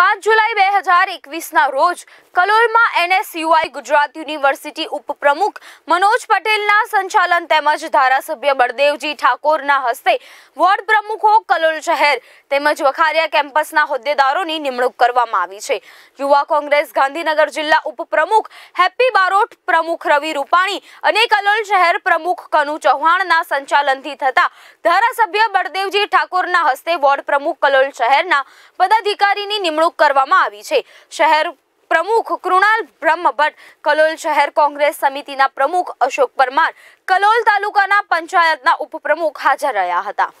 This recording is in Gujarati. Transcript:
પાંચ જુલાઈ બે હજાર એકવીસના રોજ કલોલમાં એનએસયુઆઈ ગુજરાત યુનિવર્સિટી ઉપપ્રમુખ મનોજ પટેલના સંચાલન તેમજ ધારાસભ્ય બળદેવજી ઠાકોરના હસ્તે વોર્ડ પ્રમુખો ભરૂચ શહેર તેમજ વખારિયા કેમ્પસના હોદ્દેદારોની નિમણૂક કરવામાં આવી છે યુવા કોંગ્રેસ ગાંધીનગર જિલ્લા ઉપપ્રમુખ હેપી બારોટ પ્રમુખ રવિ રૂપાણી અને કલોલ શહેર પ્રમુખ કનુ ચૌહાણના સંચાલનથી થતા ધારાસભ્ય બળદેવજી ઠાકોરના હસ્તે વોર્ડ પ્રમુખ કલોલ શહેરના પદાધિકારીની નિમણૂક કરવામાં આવી છે શહેર પ્રમુખ કૃણાલ બ્રહ્મભટ્ટ કલોલ શહેર કોંગ્રેસ સમિતિના પ્રમુખ અશોક પરમાર કલોલ તાલુકાના પંચાયતના ઉપપ્રમુખ હાજર રહ્યા હતા